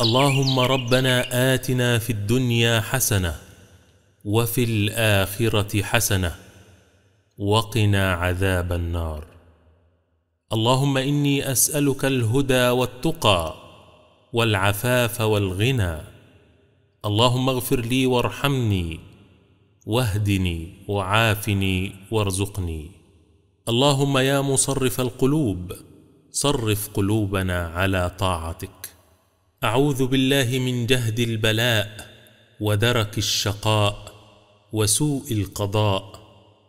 اللهم ربنا آتنا في الدنيا حسنة وفي الآخرة حسنة وقنا عذاب النار اللهم إني أسألك الهدى والتقى والعفاف والغنى اللهم اغفر لي وارحمني واهدني وعافني وارزقني اللهم يا مصرف القلوب صرف قلوبنا على طاعتك أعوذ بالله من جهد البلاء ودرك الشقاء وسوء القضاء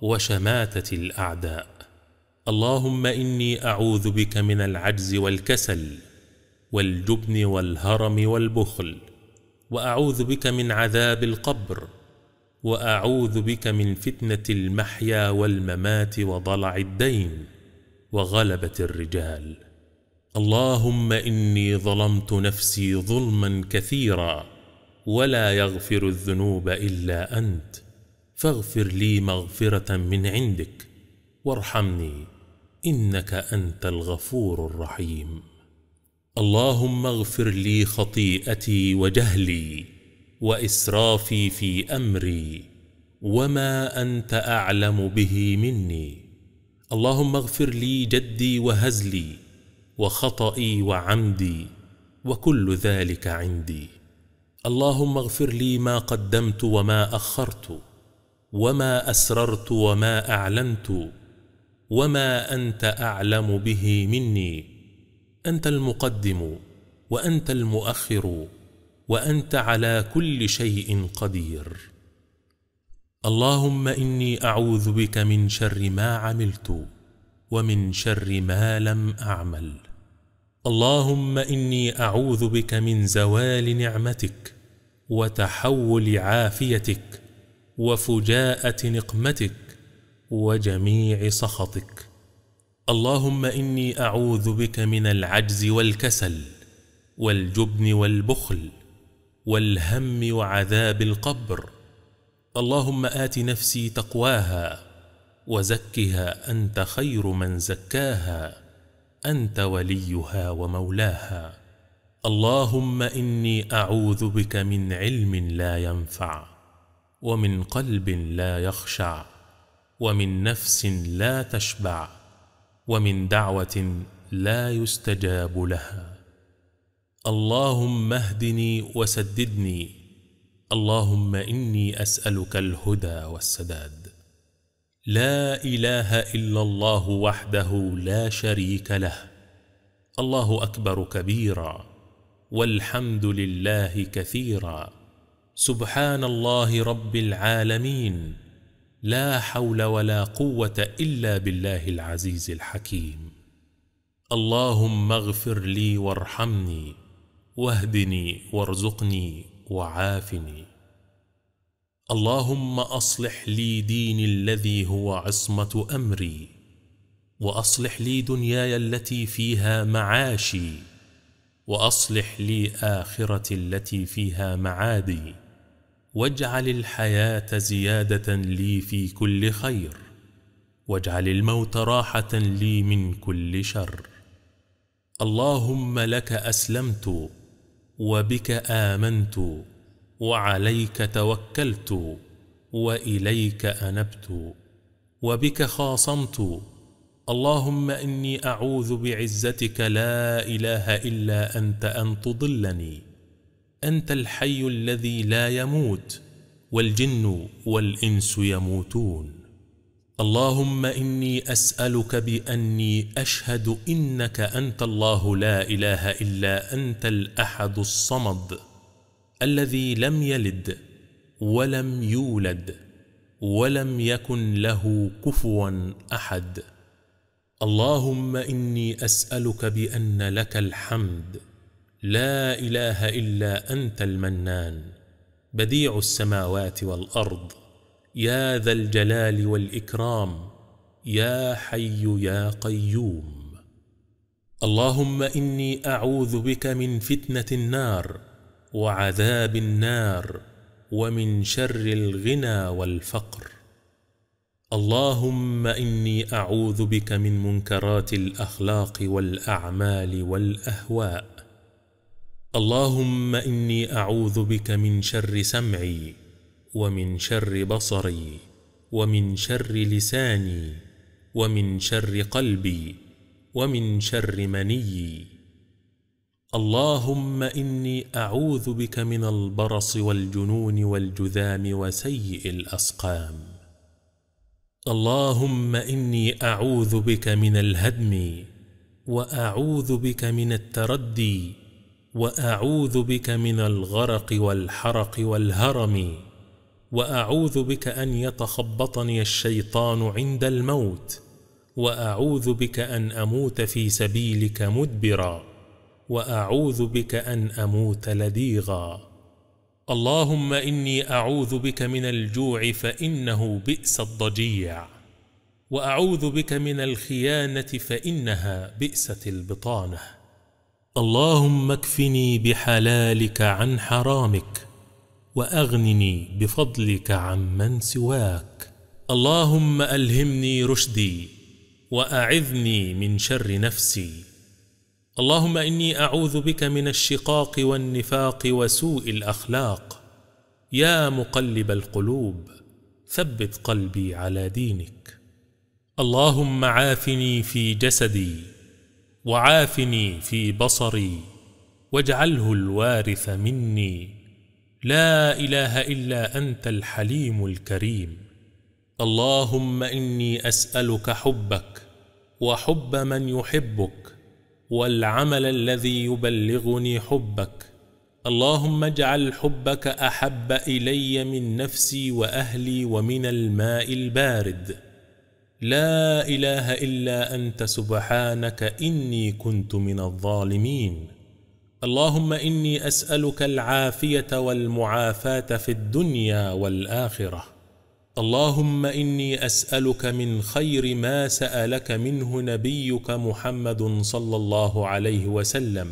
وشماتة الأعداء اللهم إني أعوذ بك من العجز والكسل والجبن والهرم والبخل وأعوذ بك من عذاب القبر وأعوذ بك من فتنة المحيا والممات وضلع الدين وغلبة الرجال اللهم إني ظلمت نفسي ظلما كثيرا ولا يغفر الذنوب إلا أنت فاغفر لي مغفرة من عندك وارحمني إنك أنت الغفور الرحيم اللهم اغفر لي خطيئتي وجهلي وإسرافي في أمري وما أنت أعلم به مني اللهم اغفر لي جدي وهزلي وخطئي وعمدي وكل ذلك عندي اللهم اغفر لي ما قدمت وما أخرت وما أسررت وما أعلنت وما أنت أعلم به مني أنت المقدم وأنت المؤخر وأنت على كل شيء قدير اللهم إني أعوذ بك من شر ما عملت ومن شر ما لم أعمل اللهم إني أعوذ بك من زوال نعمتك وتحول عافيتك وفجاءة نقمتك وجميع سخطك اللهم إني أعوذ بك من العجز والكسل والجبن والبخل والهم وعذاب القبر اللهم آت نفسي تقواها وزكها أنت خير من زكاها أنت وليها ومولاها اللهم إني أعوذ بك من علم لا ينفع ومن قلب لا يخشع ومن نفس لا تشبع ومن دعوة لا يستجاب لها اللهم اهدني وسددني اللهم إني أسألك الهدى والسداد لا إله إلا الله وحده لا شريك له الله أكبر كبيرا والحمد لله كثيرا سبحان الله رب العالمين لا حول ولا قوة إلا بالله العزيز الحكيم اللهم اغفر لي وارحمني واهدني وارزقني وعافني اللهم أصلح لي ديني الذي هو عصمة أمري وأصلح لي دنياي التي فيها معاشي وأصلح لي آخرتي التي فيها معادي واجعل الحياة زيادة لي في كل خير واجعل الموت راحة لي من كل شر اللهم لك أسلمت وبك آمنت وعليك توكلت وإليك أنبت وبك خاصمت اللهم إني أعوذ بعزتك لا إله إلا أنت أن تضلني أنت الحي الذي لا يموت والجن والإنس يموتون اللهم إني أسألك بأني أشهد إنك أنت الله لا إله إلا أنت الأحد الصمد الذي لم يلد ولم يولد ولم يكن له كفوا أحد اللهم إني أسألك بأن لك الحمد لا إله إلا أنت المنان بديع السماوات والأرض يا ذا الجلال والإكرام يا حي يا قيوم اللهم إني أعوذ بك من فتنة النار وعذاب النار ومن شر الغنى والفقر اللهم إني أعوذ بك من منكرات الأخلاق والأعمال والأهواء اللهم إني أعوذ بك من شر سمعي ومن شر بصري ومن شر لساني ومن شر قلبي ومن شر منيي اللهم إني أعوذ بك من البرص والجنون والجذام وسيء الأسقام اللهم إني أعوذ بك من الهدم وأعوذ بك من التردي وأعوذ بك من الغرق والحرق والهرم وأعوذ بك أن يتخبطني الشيطان عند الموت وأعوذ بك أن أموت في سبيلك مدبراً وأعوذ بك أن أموت لديغا اللهم إني أعوذ بك من الجوع فإنه بئس الضجيع وأعوذ بك من الخيانة فإنها بئست البطانة اللهم اكفني بحلالك عن حرامك وأغنني بفضلك عمن سواك اللهم ألهمني رشدي وأعذني من شر نفسي اللهم إني أعوذ بك من الشقاق والنفاق وسوء الأخلاق يا مقلب القلوب ثبت قلبي على دينك اللهم عافني في جسدي وعافني في بصري واجعله الوارث مني لا إله إلا أنت الحليم الكريم اللهم إني أسألك حبك وحب من يحبك والعمل الذي يبلغني حبك اللهم اجعل حبك أحب إلي من نفسي وأهلي ومن الماء البارد لا إله إلا أنت سبحانك إني كنت من الظالمين اللهم إني أسألك العافية والمعافاة في الدنيا والآخرة اللهم إني أسألك من خير ما سألك منه نبيك محمد صلى الله عليه وسلم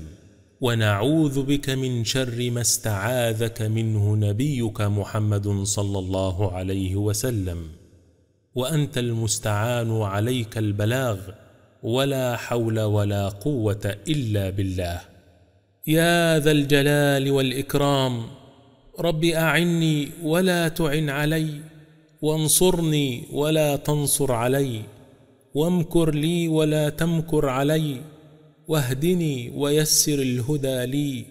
ونعوذ بك من شر ما استعاذك منه نبيك محمد صلى الله عليه وسلم وأنت المستعان عليك البلاغ ولا حول ولا قوة إلا بالله يا ذا الجلال والإكرام رب أعني ولا تعن عليّ وانصرني ولا تنصر علي وامكر لي ولا تمكر علي واهدني ويسر الهدى لي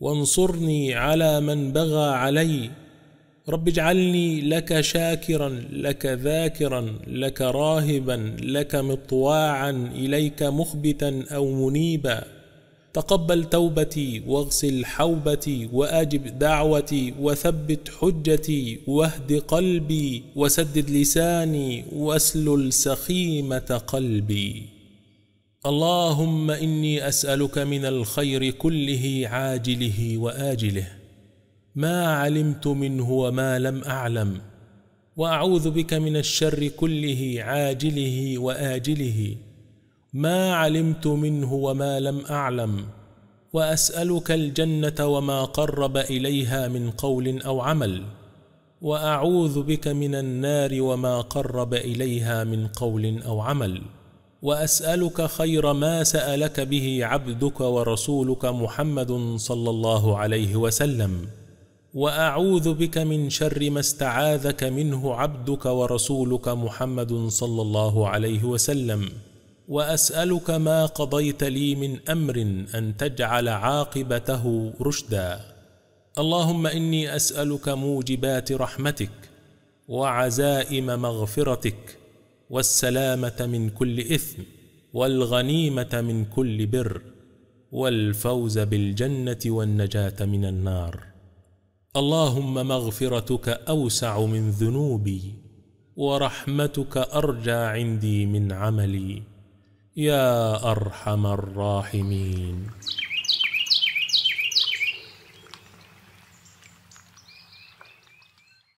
وانصرني على من بغى علي رب اجعلني لك شاكرا لك ذاكرا لك راهبا لك مطواعا اليك مخبتا او منيبا تقبل توبتي واغسل حوبتي واجب دعوتي وثبت حجتي واهد قلبي وسدد لساني واسلل سخيمه قلبي اللهم اني اسالك من الخير كله عاجله واجله ما علمت منه وما لم اعلم واعوذ بك من الشر كله عاجله واجله ما علمت منه وما لم أعلم وأسألك الجنة وما قرب إليها من قول أو عمل وأعوذ بك من النار وما قرب إليها من قول أو عمل وأسألك خير ما سألك به عبدك ورسولك محمد صلى الله عليه وسلم وأعوذ بك من شر ما استعاذك منه عبدك ورسولك محمد صلى الله عليه وسلم واسالك ما قضيت لي من امر ان تجعل عاقبته رشدا اللهم اني اسالك موجبات رحمتك وعزائم مغفرتك والسلامه من كل اثم والغنيمه من كل بر والفوز بالجنه والنجاه من النار اللهم مغفرتك اوسع من ذنوبي ورحمتك ارجى عندي من عملي يا ارحم الراحمين